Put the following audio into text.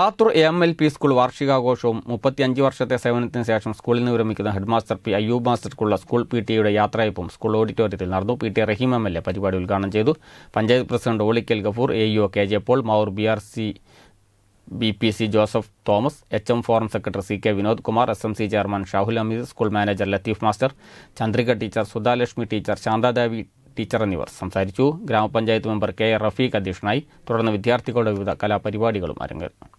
സാത്തൂർ M L P school വാർഷികാഘോഷവും മുപ്പത്തിയഞ്ച് വർഷത്തെ സേവനത്തിന് ശേഷം സ്കൂളിൽ നിന്ന് വിരമിക്കുന്ന ഹെഡ് മാസ്റ്റർ പി അയ്യൂബ് മാസ്റ്റർക്കുള്ള സ്കൂൾ പി ടി യാത്രയപ്പും സ്കൂൾ ഓഡിറ്റോറിയത്തിൽ നടന്നു P T Raheem M L A പരിപാടി ഉദ്ഘാടനം ചെയ്തു panchayat president Olikkal Gafoor A U K J Paul Mavoor B R C B P C Joseph Thomas H M forum secretary C K Vinod Kumar S M C chairman Shahul Ameed school manager Latheef master Chandrika teacher Sudhalakshmi teacher Shanthadevi teacher എന്നിവർ സംസാരിച്ചു ഗ്രാമപഞ്ചായത്ത് member K Rafeeq അധ്യക്ഷനായി തുടർന്ന് വിദ്യാർത്ഥികളുടെ വിവിധ കലാപരിപാടികളും അരങ്ങേറി